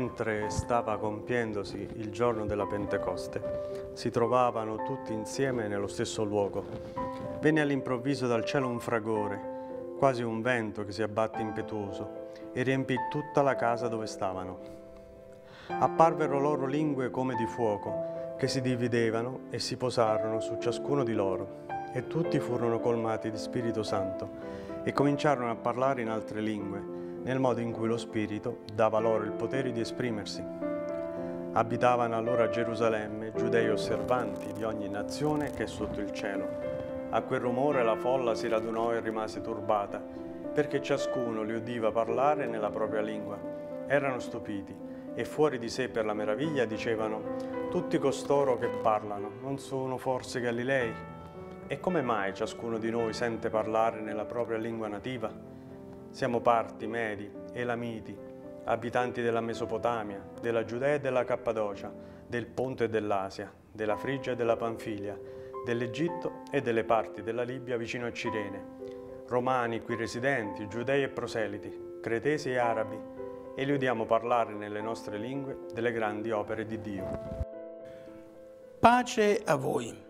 mentre stava compiendosi il giorno della Pentecoste. Si trovavano tutti insieme nello stesso luogo. Venne all'improvviso dal cielo un fragore, quasi un vento che si abbatte impetuoso, e riempì tutta la casa dove stavano. Apparvero loro lingue come di fuoco, che si dividevano e si posarono su ciascuno di loro, e tutti furono colmati di Spirito Santo e cominciarono a parlare in altre lingue nel modo in cui lo Spirito dava loro il potere di esprimersi. Abitavano allora a Gerusalemme giudei osservanti di ogni nazione che è sotto il cielo. A quel rumore la folla si radunò e rimase turbata, perché ciascuno li udiva parlare nella propria lingua. Erano stupiti e fuori di sé per la meraviglia dicevano «Tutti costoro che parlano non sono forse Galilei? E come mai ciascuno di noi sente parlare nella propria lingua nativa?» Siamo parti, medi, elamiti, abitanti della Mesopotamia, della Giudea e della Cappadocia, del Ponte e dell'Asia, della Frigia e della Panfilia, dell'Egitto e delle parti della Libia vicino a Cirene, romani qui residenti, giudei e proseliti, cretesi e arabi, e li udiamo parlare nelle nostre lingue delle grandi opere di Dio. Pace a voi.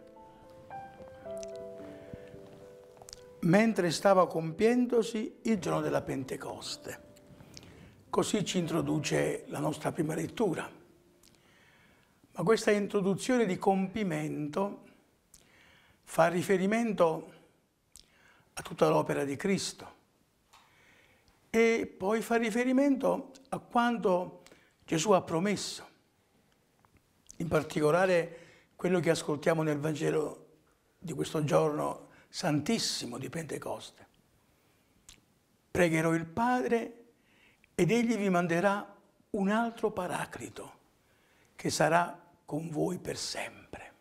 mentre stava compiendosi il giorno della Pentecoste. Così ci introduce la nostra prima lettura. Ma questa introduzione di compimento fa riferimento a tutta l'opera di Cristo e poi fa riferimento a quanto Gesù ha promesso, in particolare quello che ascoltiamo nel Vangelo di questo giorno santissimo di Pentecoste. Pregherò il Padre ed egli vi manderà un altro paraclito che sarà con voi per sempre.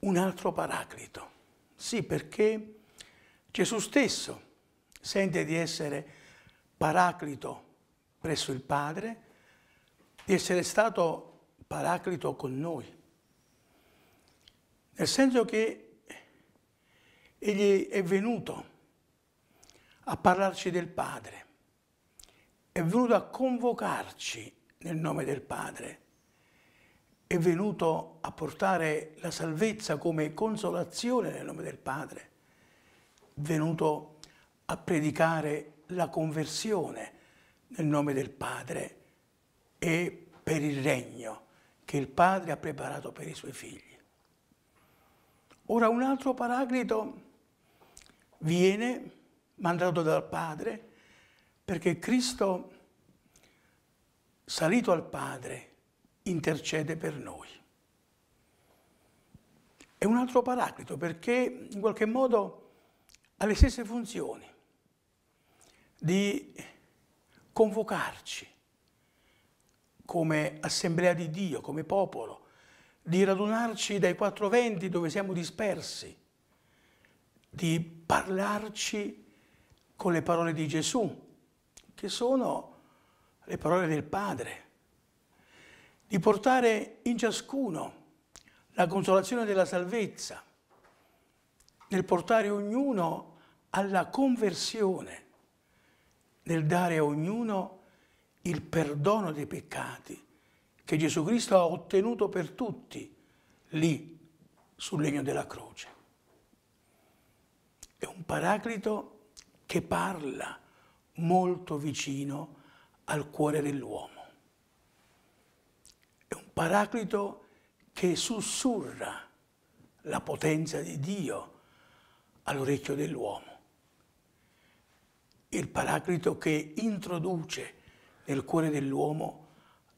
Un altro paraclito. Sì, perché Gesù stesso sente di essere paraclito presso il Padre, di essere stato paraclito con noi. Nel senso che Egli è venuto a parlarci del Padre, è venuto a convocarci nel nome del Padre, è venuto a portare la salvezza come consolazione nel nome del Padre, è venuto a predicare la conversione nel nome del Padre e per il regno che il Padre ha preparato per i suoi figli. Ora un altro paraclito viene mandato dal Padre perché Cristo, salito al Padre, intercede per noi. È un altro paraclito perché in qualche modo ha le stesse funzioni di convocarci come assemblea di Dio, come popolo, di radunarci dai quattro venti dove siamo dispersi, di parlarci con le parole di Gesù, che sono le parole del Padre, di portare in ciascuno la consolazione della salvezza, nel portare ognuno alla conversione, nel dare a ognuno il perdono dei peccati che Gesù Cristo ha ottenuto per tutti lì sul legno della croce è un paraclito che parla molto vicino al cuore dell'uomo. È un paraclito che sussurra la potenza di Dio all'orecchio dell'uomo. Il paraclito che introduce nel cuore dell'uomo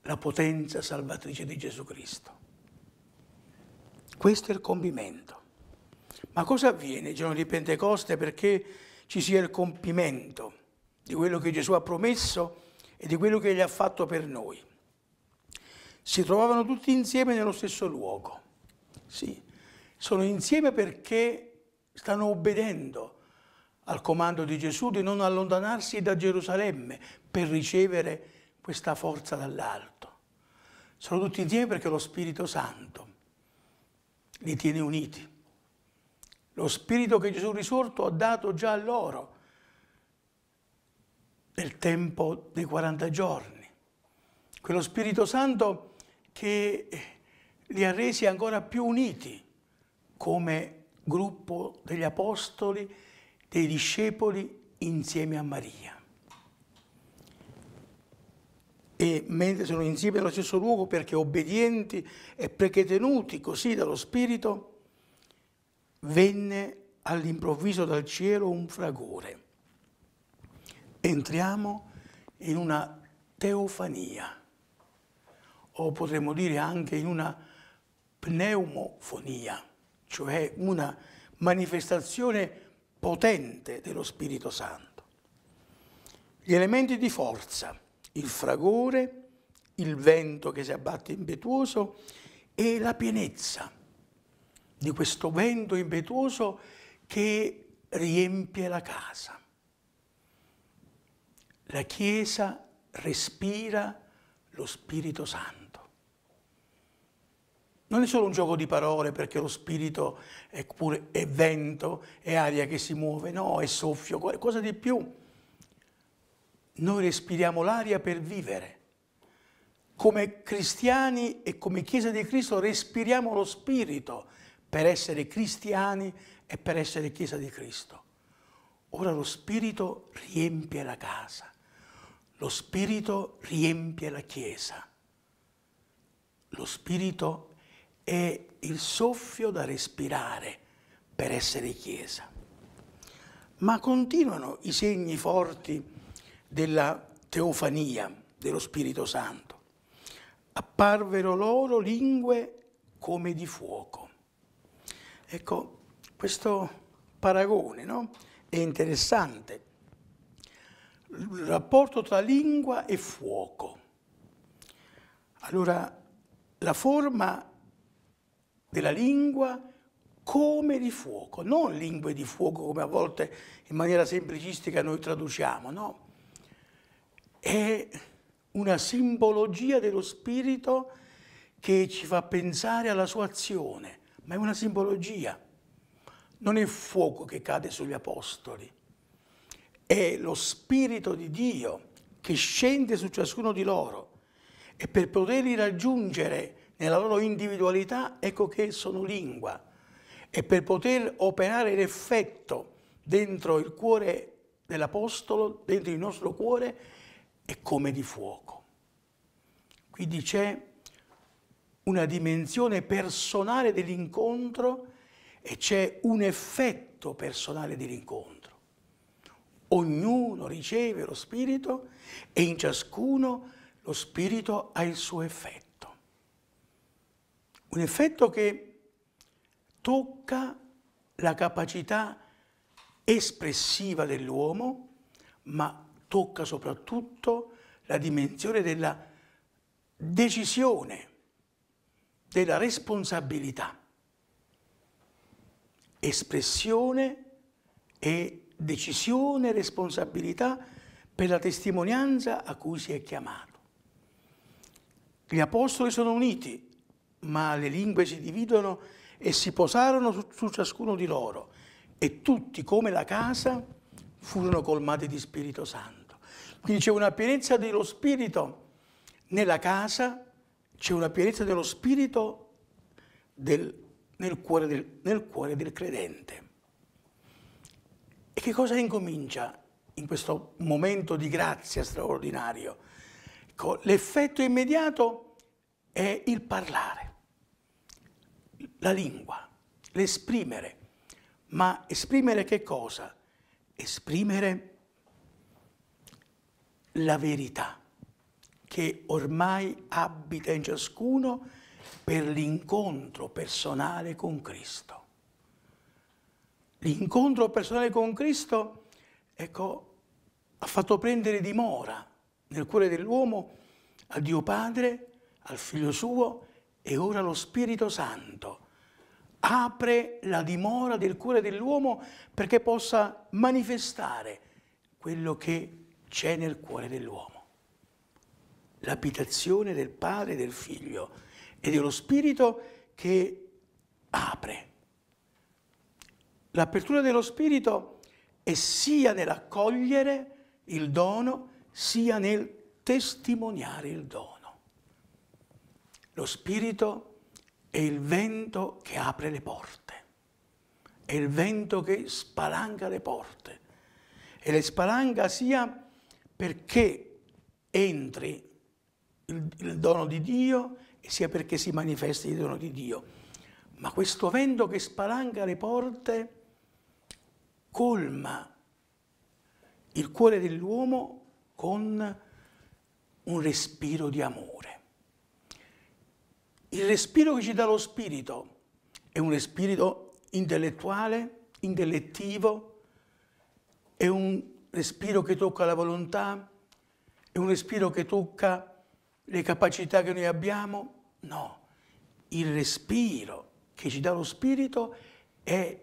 la potenza salvatrice di Gesù Cristo. Questo è il compimento. Ma cosa avviene il giorno di Pentecoste perché ci sia il compimento di quello che Gesù ha promesso e di quello che gli ha fatto per noi? Si trovavano tutti insieme nello stesso luogo. Sì, sono insieme perché stanno obbedendo al comando di Gesù di non allontanarsi da Gerusalemme per ricevere questa forza dall'alto. Sono tutti insieme perché lo Spirito Santo li tiene uniti. Lo spirito che Gesù risorto ha dato già a loro nel tempo dei 40 giorni. Quello Spirito Santo che li ha resi ancora più uniti come gruppo degli apostoli, dei discepoli insieme a Maria. E mentre sono insieme nello stesso luogo perché obbedienti e perché tenuti così dallo Spirito, venne all'improvviso dal cielo un fragore. Entriamo in una teofania, o potremmo dire anche in una pneumofonia, cioè una manifestazione potente dello Spirito Santo. Gli elementi di forza, il fragore, il vento che si abbatte impetuoso e la pienezza, di questo vento impetuoso che riempie la casa. La Chiesa respira lo Spirito Santo. Non è solo un gioco di parole perché lo spirito è, pure, è vento, è aria che si muove, no, è soffio, qualcosa di più. Noi respiriamo l'aria per vivere. Come cristiani e come Chiesa di Cristo respiriamo lo spirito per essere cristiani e per essere Chiesa di Cristo. Ora lo Spirito riempie la casa, lo Spirito riempie la Chiesa. Lo Spirito è il soffio da respirare per essere Chiesa. Ma continuano i segni forti della teofania dello Spirito Santo. Apparvero loro lingue come di fuoco Ecco, questo paragone no? è interessante. Il rapporto tra lingua e fuoco. Allora, la forma della lingua come di fuoco, non lingue di fuoco come a volte in maniera semplicistica noi traduciamo, no? È una simbologia dello spirito che ci fa pensare alla sua azione, ma è una simbologia. Non è il fuoco che cade sugli apostoli, è lo Spirito di Dio che scende su ciascuno di loro e per poterli raggiungere nella loro individualità ecco che sono lingua e per poter operare l'effetto dentro il cuore dell'Apostolo, dentro il nostro cuore, è come di fuoco. Quindi c'è una dimensione personale dell'incontro e c'è un effetto personale dell'incontro. Ognuno riceve lo spirito e in ciascuno lo spirito ha il suo effetto. Un effetto che tocca la capacità espressiva dell'uomo, ma tocca soprattutto la dimensione della decisione della responsabilità, espressione e decisione, responsabilità per la testimonianza a cui si è chiamato. Gli apostoli sono uniti, ma le lingue si dividono e si posarono su, su ciascuno di loro e tutti, come la casa, furono colmati di Spirito Santo. Quindi c'è una pienezza dello Spirito nella casa c'è una pienezza dello spirito del, nel, cuore del, nel cuore del credente. E che cosa incomincia in questo momento di grazia straordinario? Ecco, l'effetto immediato è il parlare, la lingua, l'esprimere. Ma esprimere che cosa? Esprimere la verità che ormai abita in ciascuno per l'incontro personale con Cristo. L'incontro personale con Cristo, ecco, ha fatto prendere dimora nel cuore dell'uomo a Dio Padre, al Figlio suo e ora allo Spirito Santo. Apre la dimora del cuore dell'uomo perché possa manifestare quello che c'è nel cuore dell'uomo l'abitazione del Padre e del Figlio ed è lo Spirito che apre. L'apertura dello Spirito è sia nell'accogliere il dono, sia nel testimoniare il dono. Lo Spirito è il vento che apre le porte, è il vento che spalanca le porte e le spalanca sia perché entri il, il dono di Dio e sia perché si manifesta il dono di Dio. Ma questo vento che spalanca le porte colma il cuore dell'uomo con un respiro di amore. Il respiro che ci dà lo spirito è un respiro intellettuale, intellettivo, è un respiro che tocca la volontà, è un respiro che tocca le capacità che noi abbiamo? No, il respiro che ci dà lo spirito è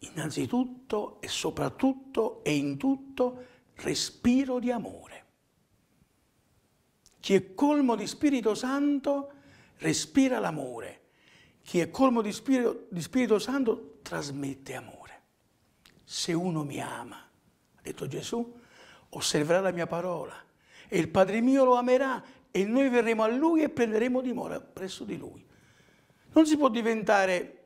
innanzitutto e soprattutto e in tutto respiro di amore. Chi è colmo di Spirito Santo respira l'amore, chi è colmo di Spirito, di Spirito Santo trasmette amore. Se uno mi ama, ha detto Gesù, osserverà la mia parola e il Padre mio lo amerà e noi verremo a Lui e prenderemo dimora presso di Lui. Non si può diventare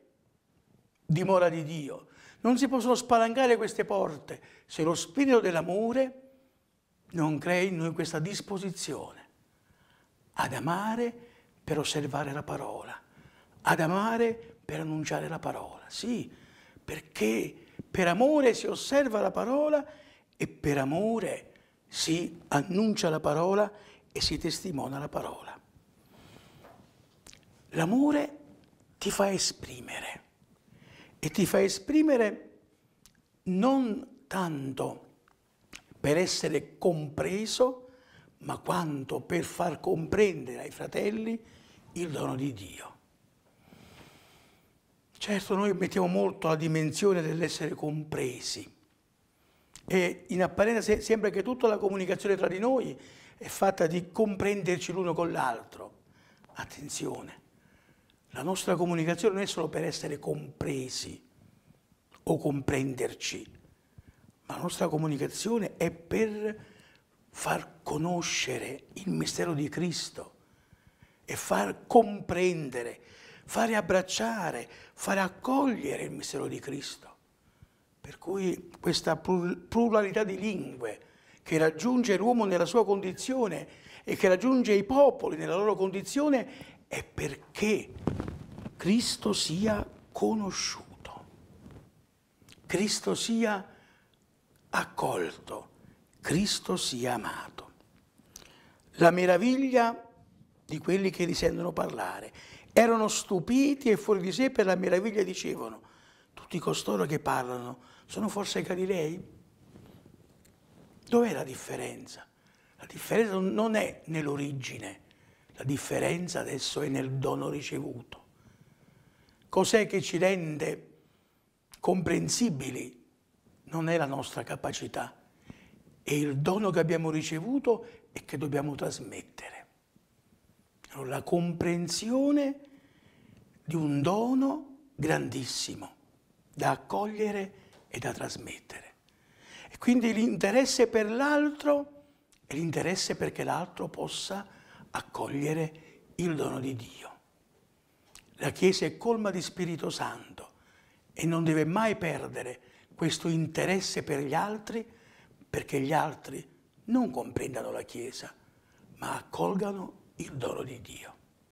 dimora di Dio, non si possono spalancare queste porte se lo spirito dell'amore non crea in noi questa disposizione ad amare per osservare la parola, ad amare per annunciare la parola. Sì, perché per amore si osserva la parola e per amore si annuncia la parola e si testimona la parola. L'amore ti fa esprimere e ti fa esprimere non tanto per essere compreso, ma quanto per far comprendere ai fratelli il dono di Dio. Certo, noi mettiamo molto la dimensione dell'essere compresi e in apparenza sembra che tutta la comunicazione tra di noi è fatta di comprenderci l'uno con l'altro. Attenzione, la nostra comunicazione non è solo per essere compresi o comprenderci, ma la nostra comunicazione è per far conoscere il mistero di Cristo e far comprendere, fare abbracciare, fare accogliere il mistero di Cristo. Per cui questa pluralità di lingue, che raggiunge l'uomo nella sua condizione e che raggiunge i popoli nella loro condizione è perché Cristo sia conosciuto, Cristo sia accolto, Cristo sia amato. La meraviglia di quelli che li sentono parlare erano stupiti e fuori di sé per la meraviglia dicevano, tutti costoro che parlano sono forse Galilei? Dov'è la differenza? La differenza non è nell'origine, la differenza adesso è nel dono ricevuto. Cos'è che ci rende comprensibili? Non è la nostra capacità, è il dono che abbiamo ricevuto e che dobbiamo trasmettere. Allora, la comprensione di un dono grandissimo da accogliere e da trasmettere. E quindi l'interesse per l'altro è l'interesse perché l'altro possa accogliere il dono di Dio. La Chiesa è colma di Spirito Santo e non deve mai perdere questo interesse per gli altri perché gli altri non comprendano la Chiesa, ma accolgano il dono di Dio.